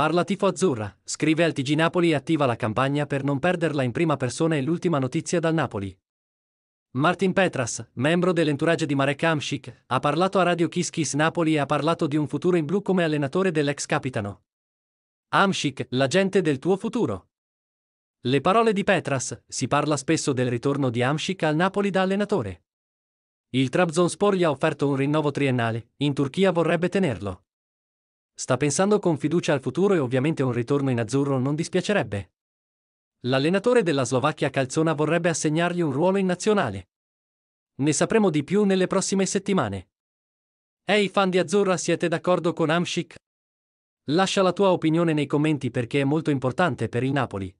Parla Tifo Azzurra, scrive al TG Napoli e attiva la campagna per non perderla in prima persona e l'ultima notizia dal Napoli. Martin Petras, membro dell'entourage di Marek Hamšík, ha parlato a Radio Kiss Kiss Napoli e ha parlato di un futuro in blu come allenatore dell'ex capitano. Hamšík, l'agente del tuo futuro. Le parole di Petras, si parla spesso del ritorno di Hamšík al Napoli da allenatore. Il Trabzonspor gli ha offerto un rinnovo triennale, in Turchia vorrebbe tenerlo. Sta pensando con fiducia al futuro e ovviamente un ritorno in azzurro non dispiacerebbe. L'allenatore della Slovacchia Calzona vorrebbe assegnargli un ruolo in nazionale. Ne sapremo di più nelle prossime settimane. Ehi fan di Azzurra siete d'accordo con Amshik? Lascia la tua opinione nei commenti perché è molto importante per il Napoli.